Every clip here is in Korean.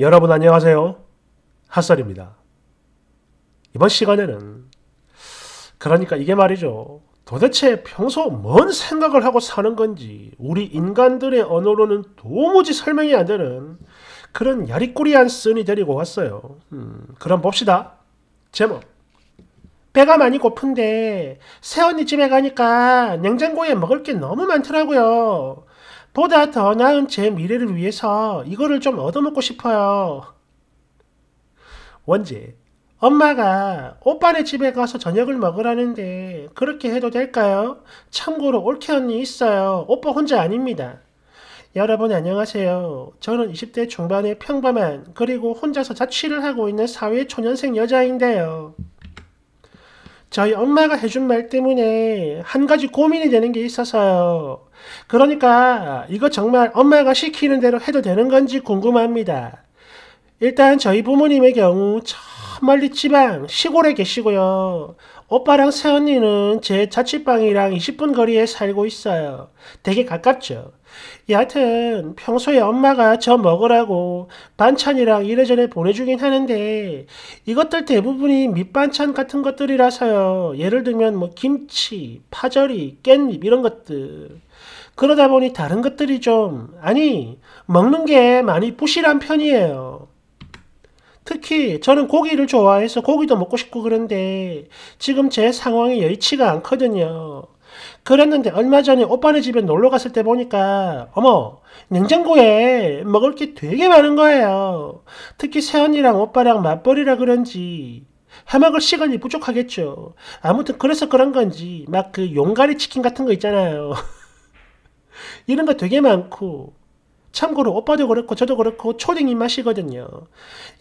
여러분 안녕하세요. 핫설입니다. 이번 시간에는 그러니까 이게 말이죠. 도대체 평소 뭔 생각을 하고 사는 건지 우리 인간들의 언어로는 도무지 설명이 안 되는 그런 야리꾸리한 쓴이 데리고 왔어요. 음, 그럼 봅시다. 제목 배가 많이 고픈데 새언니 집에 가니까 냉장고에 먹을 게 너무 많더라고요. 보다 더 나은 제 미래를 위해서 이거를 좀 얻어먹고 싶어요. 원재, 엄마가 오빠네 집에 가서 저녁을 먹으라는데 그렇게 해도 될까요? 참고로 올케 언니 있어요. 오빠 혼자 아닙니다. 여러분 안녕하세요. 저는 20대 중반의 평범한 그리고 혼자서 자취를 하고 있는 사회 초년생 여자인데요. 저희 엄마가 해준 말 때문에 한 가지 고민이 되는 게 있어서요. 그러니까 이거 정말 엄마가 시키는 대로 해도 되는 건지 궁금합니다. 일단 저희 부모님의 경우 저 멀리 지방 시골에 계시고요. 오빠랑 새언니는 제 자취방이랑 20분 거리에 살고 있어요. 되게 가깝죠. 여하튼 평소에 엄마가 저 먹으라고 반찬이랑 이래저래 보내주긴 하는데 이것들 대부분이 밑반찬 같은 것들이라서요. 예를 들면 뭐 김치, 파절이, 깻잎 이런 것들. 그러다 보니 다른 것들이 좀 아니 먹는 게 많이 부실한 편이에요. 특히 저는 고기를 좋아해서 고기도 먹고 싶고 그런데 지금 제 상황이 여의치가 않거든요. 그랬는데 얼마 전에 오빠네 집에 놀러 갔을 때 보니까 어머 냉장고에 먹을 게 되게 많은 거예요. 특히 세언니랑 오빠랑 맞벌이라 그런지 해먹을 시간이 부족하겠죠. 아무튼 그래서 그런 건지 막 그 용가리 치킨 같은 거 있잖아요. 이런 거 되게 많고 참고로 오빠도 그렇고 저도 그렇고 초딩 입맛이거든요.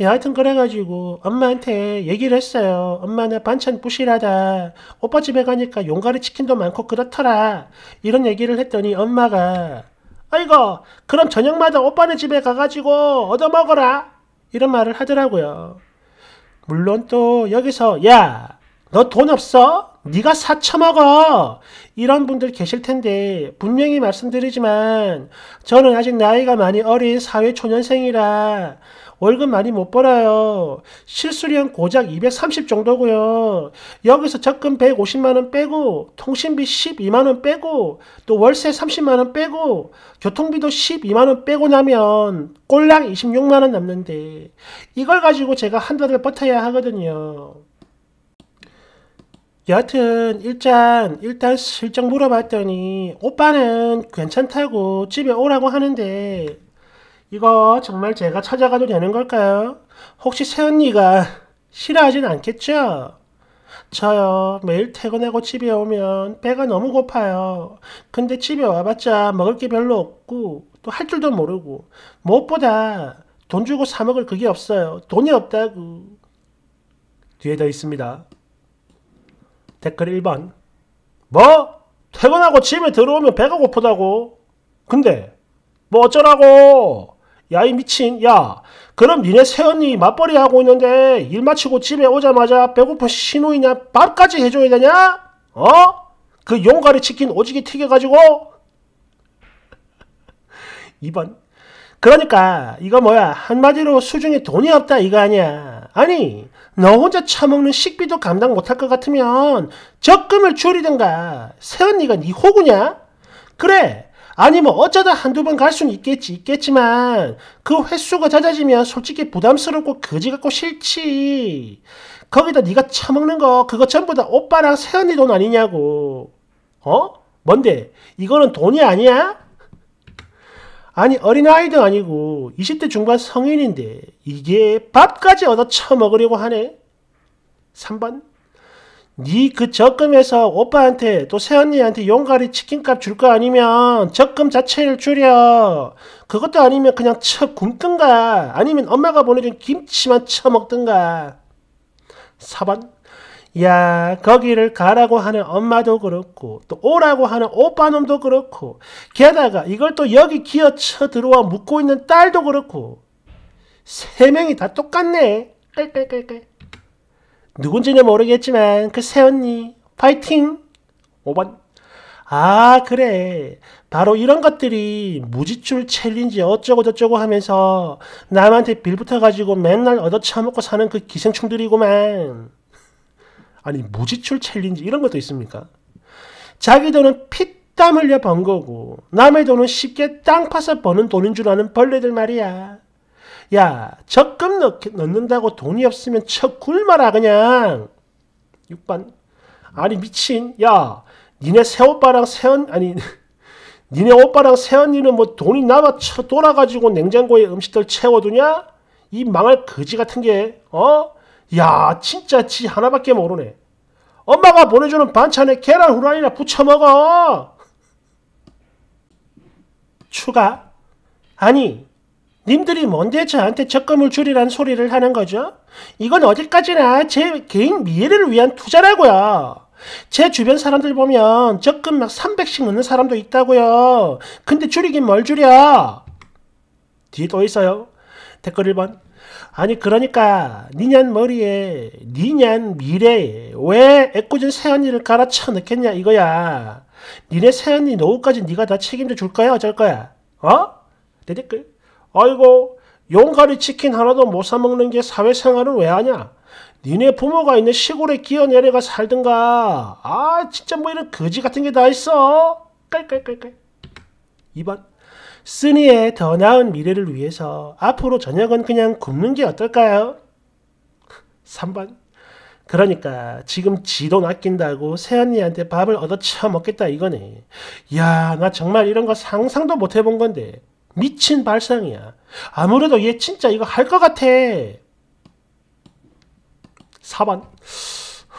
예, 하여튼 그래가지고 엄마한테 얘기를 했어요. 엄마는 반찬 부실하다. 오빠 집에 가니까 용가리 치킨도 많고 그렇더라. 이런 얘기를 했더니 엄마가 아이고 그럼 저녁마다 오빠네 집에 가가지고 얻어먹어라. 이런 말을 하더라고요. 물론 또 여기서 야너 돈 없어? 네가 사쳐먹어 이런 분들 계실 텐데 분명히 말씀드리지만 저는 아직 나이가 많이 어린 사회초년생이라 월급 많이 못 벌어요. 실수령 고작 230 정도고요. 여기서 적금 150만원 빼고 통신비 12만원 빼고 또 월세 30만원 빼고 교통비도 12만원 빼고 나면 꼴랑 26만원 남는데 이걸 가지고 제가 한 달을 버텨야 하거든요. 여하튼 일단 일단 실적 물어봤더니 오빠는 괜찮다고 집에 오라고 하는데 이거 정말 제가 찾아가도 되는 걸까요? 혹시 새언니가 싫어하진 않겠죠? 저요 매일 퇴근하고 집에 오면 배가 너무 고파요. 근데 집에 와봤자 먹을 게 별로 없고 또 할 줄도 모르고 무엇보다 돈 주고 사 먹을 그게 없어요. 돈이 없다고 뒤에 더 있습니다. 댓글 1번 뭐? 퇴근하고 집에 들어오면 배가 고프다고 근데 뭐 어쩌라고 야 이 미친 야 그럼 니네 새언니 맞벌이 하고 있는데 일 마치고 집에 오자마자 배고픈 신우이냐 밥까지 해줘야 되냐? 어? 그 용가리 치킨 오지게 튀겨가지고 2번 그러니까 이거 뭐야 한마디로 수중에 돈이 없다 이거 아니야 아니 너 혼자 처먹는 식비도 감당 못할 것 같으면 적금을 줄이든가 새언니가 네 호구냐? 그래 아니 뭐 어쩌다 한두 번 갈 수는 있겠지 있겠지만 그 횟수가 잦아지면 솔직히 부담스럽고 거지 같고 싫지 거기다 네가 처먹는 거 그거 전부 다 오빠랑 새언니 돈 아니냐고 어? 뭔데 이거는 돈이 아니야? 아니 어린아이도 아니고 20대 중반 성인인데 이게 밥까지 얻어 처먹으려고 하네. 3번 네 그 적금에서 오빠한테 또 새언니한테 용가리 치킨값 줄 거 아니면 적금 자체를 줄여. 그것도 아니면 그냥 쳐 굶든가 아니면 엄마가 보내준 김치만 쳐먹든가. 4번 야 거기를 가라고 하는 엄마도 그렇고 또 오라고 하는 오빠놈도 그렇고 게다가 이걸 또 여기 기어쳐 들어와 묻고 있는 딸도 그렇고 세 명이 다 똑같네 깔깔깔깔 누군지는 모르겠지만 그 새 언니 파이팅 5번 아 그래 바로 이런 것들이 무지출 챌린지 어쩌고저쩌고 하면서 남한테 빌붙어가지고 맨날 얻어쳐먹고 사는 그 기생충들이구만 아니 무지출 챌린지 이런 것도 있습니까? 자기 돈은 피땀 흘려 번 거고 남의 돈은 쉽게 땅 파서 버는 돈인 줄 아는 벌레들 말이야. 야 적금 넣, 넣는다고 돈이 없으면 척 굶어라 그냥. 육반 아니 미친 야 니네 새오빠랑 새언 아니 니네 오빠랑 새언니는 뭐 돈이 남아 쳐 돌아가지고 냉장고에 음식들 채워두냐? 이 망할 거지 같은 게 어? 야 진짜 지 하나밖에 모르네. 엄마가 보내주는 반찬에 계란 후라이나 부쳐 먹어. 추가 아니 님들이 뭔데 저한테 적금을 줄이란 소리를 하는 거죠? 이건 어디까지나 제 개인 미래를 위한 투자라고요. 제 주변 사람들 보면 적금 막 300씩 넣는 사람도 있다고요. 근데 줄이긴 뭘 줄여? 뒤에 또 있어요. 댓글 1번 아니 그러니까 니년 머리에 니년 미래에 왜 애꿎은 새언니를 갈아쳐 넣겠냐 이거야. 니네 새언니 노후까지 니가 다 책임져 줄 거야 어쩔 거야. 어? 대 댓글. 아이고 용가리 치킨 하나도 못 사 먹는 게 사회생활을 왜 하냐. 니네 부모가 있는 시골에 기어 내려가 살든가. 아 진짜 뭐 이런 거지 같은 게 다 있어. 깔깔깔깔. 2번. 쓰니의 더 나은 미래를 위해서 앞으로 저녁은 그냥 굶는 게 어떨까요? 3번. 그러니까 지금 지 돈 아낀다고 새언니한테 밥을 얻어쳐 먹겠다 이거네. 야, 나 정말 이런 거 상상도 못 해본 건데. 미친 발상이야. 아무래도 얘 진짜 이거 할 것 같아. 4번.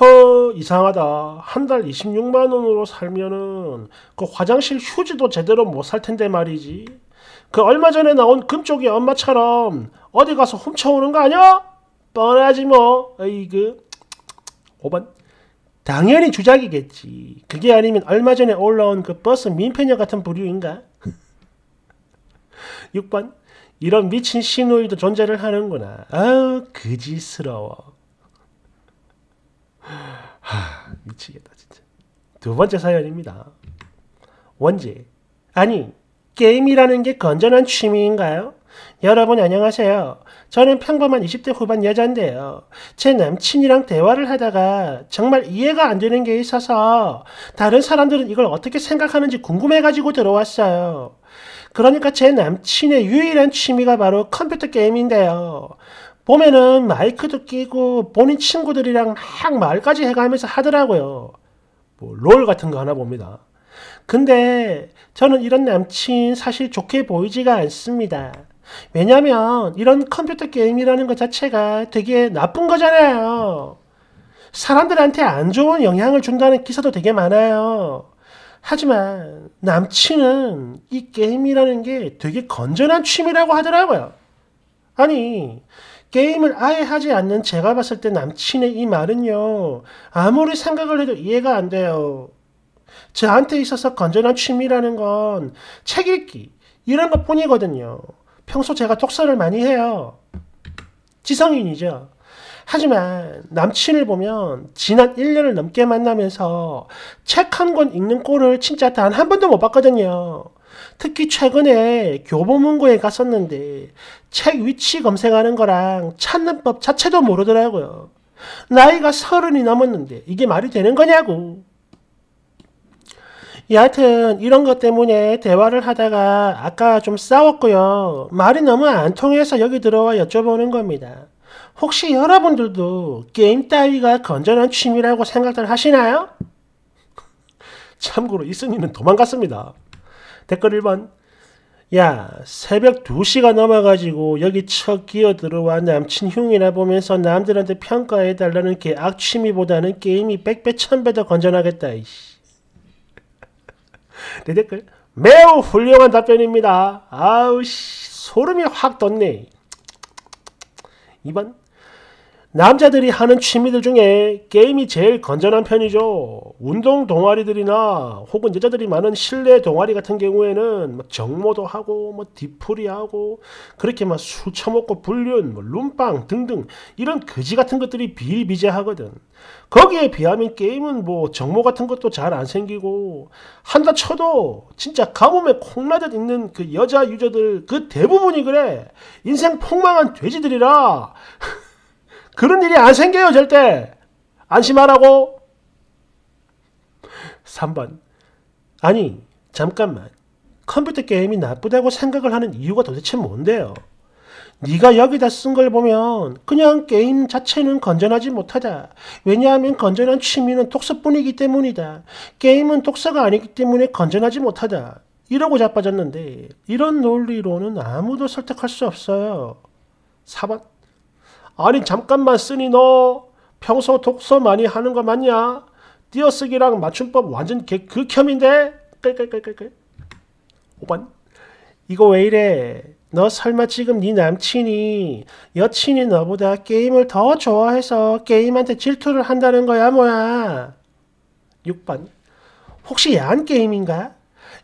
허 이상하다 한 달 26만원으로 살면은 그 화장실 휴지도 제대로 못 살 텐데 말이지 그 얼마 전에 나온 금쪽이 엄마처럼 어디 가서 훔쳐오는 거아냐 뻔하지 뭐 에이그 5번 당연히 주작이겠지 그게 아니면 얼마 전에 올라온 그 버스 민폐녀 같은 부류인가? 6번 이런 미친 시누이도 존재를 하는구나 아우 그지스러워 하, 미치겠다 진짜. 두 번째 사연입니다. 원지. 아니, 게임이라는 게 건전한 취미인가요? 여러분 안녕하세요. 저는 평범한 20대 후반 여자데요제 남친이랑 대화를 하다가 정말 이해가 안 되는 게 있어서 다른 사람들은 이걸 어떻게 생각하는지 궁금해가지고 들어왔어요. 그러니까 제 남친의 유일한 취미가 바로 컴퓨터 게임인데요. 봄에는 마이크도 끼고 본인 친구들이랑 막 말까지 해가면서 하더라고요. 뭐 롤 같은 거 하나 봅니다. 근데 저는 이런 남친 사실 좋게 보이지가 않습니다. 왜냐면 이런 컴퓨터 게임이라는 것 자체가 되게 나쁜 거잖아요. 사람들한테 안 좋은 영향을 준다는 기사도 되게 많아요. 하지만 남친은 이 게임이라는 게 되게 건전한 취미라고 하더라고요. 아니, 게임을 아예 하지 않는 제가 봤을 때 남친의 이 말은요. 아무리 생각을 해도 이해가 안 돼요. 저한테 있어서 건전한 취미라는 건 책 읽기 이런 것 뿐이거든요. 평소 제가 독서를 많이 해요. 지성인이죠. 하지만 남친을 보면 지난 1년을 넘게 만나면서 책 한 권 읽는 꼴을 진짜 단 한 번도 못 봤거든요. 특히 최근에 교보문고에 갔었는데 책 위치 검색하는 거랑 찾는 법 자체도 모르더라고요. 나이가 서른이 넘었는데 이게 말이 되는 거냐고. 여하튼 이런 것 때문에 대화를 하다가 아까 좀 싸웠고요. 말이 너무 안 통해서 여기 들어와 여쭤보는 겁니다. 혹시 여러분들도 게임 따위가 건전한 취미라고 생각들 하시나요? 참고로 이순이는 도망갔습니다. 댓글 1번. 야, 새벽 2시가 넘어가지고 여기 척 기어 들어와 남친 흉이나 보면서 남들한테 평가해달라는 게 악취미보다는 게임이 백배 천배 더 건전하겠다. 이씨. 내 댓글 매우 훌륭한 답변입니다. 아우 씨 소름이 확 돋네. 2번 남자들이 하는 취미들 중에 게임이 제일 건전한 편이죠. 운동 동아리들이나 혹은 여자들이 많은 실내 동아리 같은 경우에는 뭐 정모도 하고 뭐 디풀이 하고 그렇게 막 술 처먹고 불륜, 뭐 룸빵 등등 이런 거지 같은 것들이 비일비재하거든. 거기에 비하면 게임은 뭐 정모 같은 것도 잘 안 생기고 한다 쳐도 진짜 가뭄에 콩나듯 있는 그 여자 유저들 그 대부분이 그래 인생 폭망한 돼지들이라 그런 일이 안 생겨요 절대. 안심하라고. 3번. 아니 잠깐만. 컴퓨터 게임이 나쁘다고 생각을 하는 이유가 도대체 뭔데요? 네가 여기다 쓴 걸 보면 그냥 게임 자체는 건전하지 못하다. 왜냐하면 건전한 취미는 독서뿐이기 때문이다. 게임은 독서가 아니기 때문에 건전하지 못하다. 이러고 자빠졌는데 이런 논리로는 아무도 설득할 수 없어요. 4번 아니 잠깐만 쓰니 너 평소 독서 많이 하는 거 맞냐? 띄어쓰기랑 맞춤법 완전 개 극혐인데? 깔깔깔깔깔 5번 이거 왜 이래? 너 설마 지금 네 남친이 여친이 너보다 게임을 더 좋아해서 게임한테 질투를 한다는 거야 뭐야? 6번 혹시 야한 게임인가?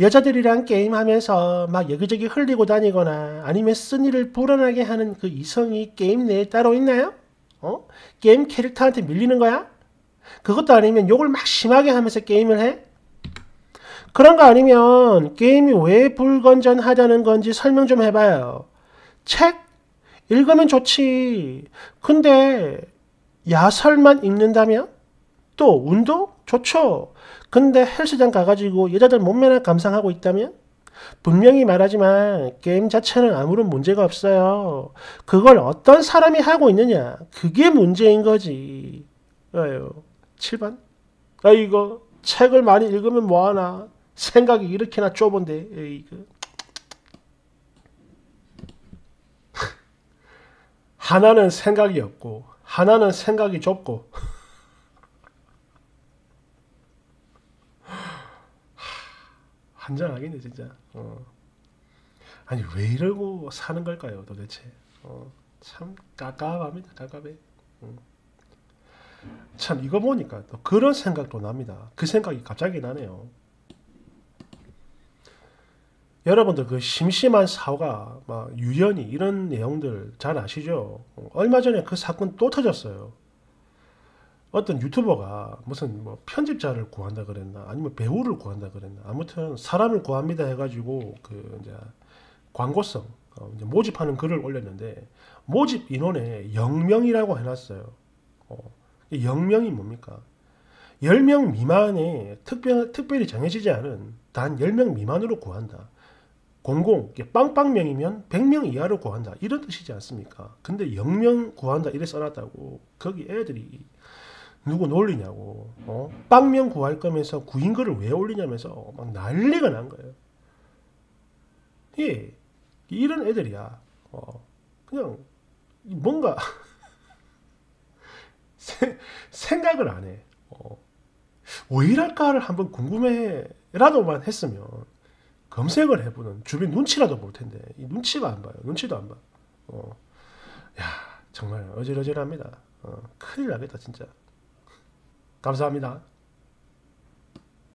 여자들이랑 게임하면서 막 여기저기 흘리고 다니거나 아니면 쓴이를 불안하게 하는 그 이성이 게임 내에 따로 있나요? 어? 게임 캐릭터한테 밀리는 거야? 그것도 아니면 욕을 막 심하게 하면서 게임을 해? 그런 거 아니면 게임이 왜 불건전하다는 건지 설명 좀 해봐요. 책? 읽으면 좋지. 근데 야설만 읽는다면? 또 운동 좋죠. 근데 헬스장 가가지고 여자들 몸매나 감상하고 있다면 분명히 말하지만 게임 자체는 아무런 문제가 없어요. 그걸 어떤 사람이 하고 있느냐 그게 문제인 거지. 아유, 7번. 아 이거 책을 많이 읽으면 뭐하나 생각이 이렇게나 좁은데 이거 하나는 생각이 없고 하나는 생각이 좁고 환장하겠네 진짜. 어. 아니 왜 이러고 사는 걸까요 도대체? 어. 참 까깝합니다 까깝해. 음. 참 이거 보니까 또 그런 생각도 납니다. 그 생각이 갑자기 나네요. 여러분들 그 심심한 사고막 유연이 이런 내용들 잘 아시죠? 얼마 전에 그 사건 또 터졌어요. 어떤 유튜버가 무슨 뭐 편집자를 구한다 그랬나 아니면 배우를 구한다 그랬나 아무튼 사람을 구합니다 해가지고 그 이제 광고성 어, 이제 모집하는 글을 올렸는데 모집 인원에 0명이라고 해놨어요. 어, 0명이 뭡니까? 10명 미만의 특별, 특별히 정해지지 않은 단 10명 미만으로 구한다. 공공, 빵빵명이면 100명 이하로 구한다. 이런 뜻이지 않습니까? 근데 0명 구한다 이래 써놨다고 거기 애들이 누구놀리냐고 어? 빵면 구할 거면서 구인 글을 왜 올리냐면서 막 난리가 난 거예요 예 이런 애들이야 어, 그냥 뭔가 세, 생각을 안해 어, 왜 이럴까를 한번 궁금해라도만 했으면 검색을 해보는 주변 눈치라도 볼 텐데 눈치가 안 봐요 눈치도 안봐 어. 야 정말 어질어질합니다 어, 큰일 나겠다 진짜 감사합니다.